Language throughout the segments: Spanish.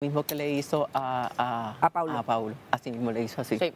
mismo que le hizo a, a, a, Paulo. a Así mismo le hizo así. Sí.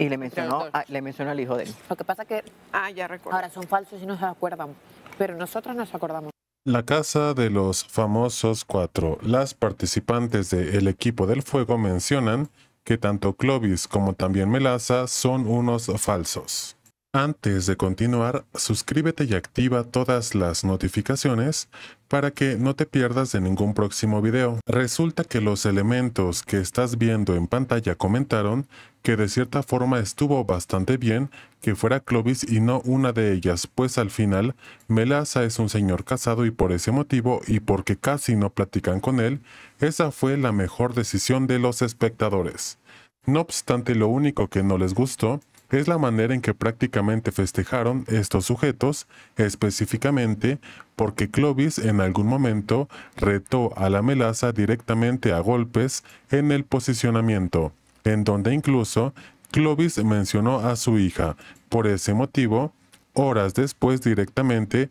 Y ah, le mencionó, al hijo de él. Lo que pasa que ah, ya recuerdo. ahora son falsos y no se acuerdan, pero nosotros nos acordamos. La casa de los famosos cuatro. Las participantes del equipo del fuego mencionan que tanto Clovis como también Melaza son unos falsos. Antes de continuar, suscríbete y activa todas las notificaciones para que no te pierdas de ningún próximo video. Resulta que los elementos que estás viendo en pantalla comentaron que de cierta forma estuvo bastante bien que fuera Clovis y no una de ellas, pues al final Melaza es un señor casado y por ese motivo y porque casi no platican con él, esa fue la mejor decisión de los espectadores. No obstante, lo único que no les gustó es la manera en que prácticamente festejaron estos sujetos, específicamente porque Clovis en algún momento retó a la melaza directamente a golpes en el posicionamiento, en donde incluso Clovis mencionó a su hija. Por ese motivo, horas después directamente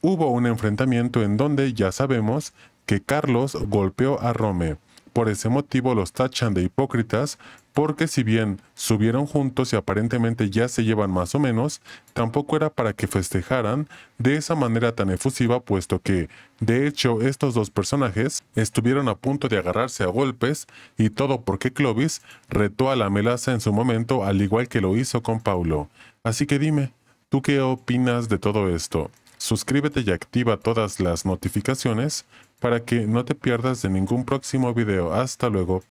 hubo un enfrentamiento en donde ya sabemos que Carlos golpeó a Rome. Por ese motivo los tachan de hipócritas porque si bien subieron juntos y aparentemente ya se llevan más o menos, tampoco era para que festejaran de esa manera tan efusiva, puesto que, de hecho, estos dos personajes estuvieron a punto de agarrarse a golpes, y todo porque Clovis retó a la melaza en su momento, al igual que lo hizo con Paulo. Así que dime, ¿tú qué opinas de todo esto? Suscríbete y activa todas las notificaciones para que no te pierdas de ningún próximo video. Hasta luego.